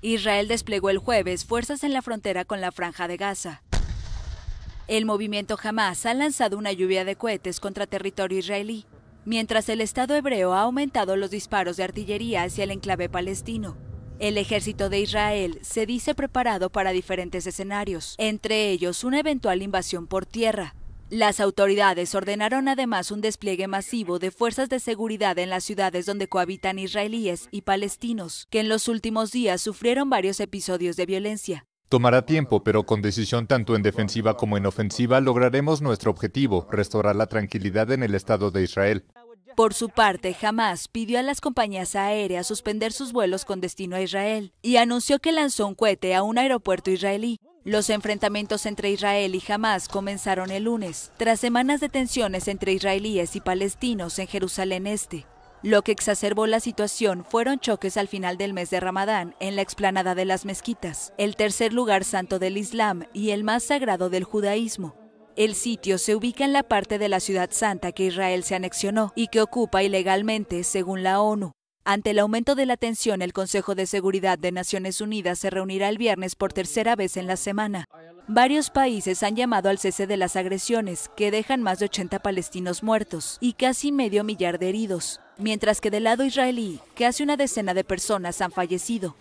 Israel desplegó el jueves fuerzas en la frontera con la franja de Gaza. El movimiento Hamas ha lanzado una lluvia de cohetes contra territorio israelí, mientras el Estado hebreo ha aumentado los disparos de artillería hacia el enclave palestino. El ejército de Israel se dice preparado para diferentes escenarios, entre ellos una eventual invasión por tierra, las autoridades ordenaron además un despliegue masivo de fuerzas de seguridad en las ciudades donde cohabitan israelíes y palestinos, que en los últimos días sufrieron varios episodios de violencia. Tomará tiempo, pero con decisión tanto en defensiva como en ofensiva lograremos nuestro objetivo, restaurar la tranquilidad en el Estado de Israel. Por su parte, Hamas pidió a las compañías aéreas suspender sus vuelos con destino a Israel y anunció que lanzó un cohete a un aeropuerto israelí, los enfrentamientos entre Israel y Hamas comenzaron el lunes, tras semanas de tensiones entre israelíes y palestinos en Jerusalén Este. Lo que exacerbó la situación fueron choques al final del mes de Ramadán en la explanada de las mezquitas, el tercer lugar santo del Islam y el más sagrado del judaísmo. El sitio se ubica en la parte de la ciudad santa que Israel se anexionó y que ocupa ilegalmente según la ONU. Ante el aumento de la tensión, el Consejo de Seguridad de Naciones Unidas se reunirá el viernes por tercera vez en la semana. Varios países han llamado al cese de las agresiones, que dejan más de 80 palestinos muertos y casi medio millar de heridos, mientras que del lado israelí, casi una decena de personas han fallecido.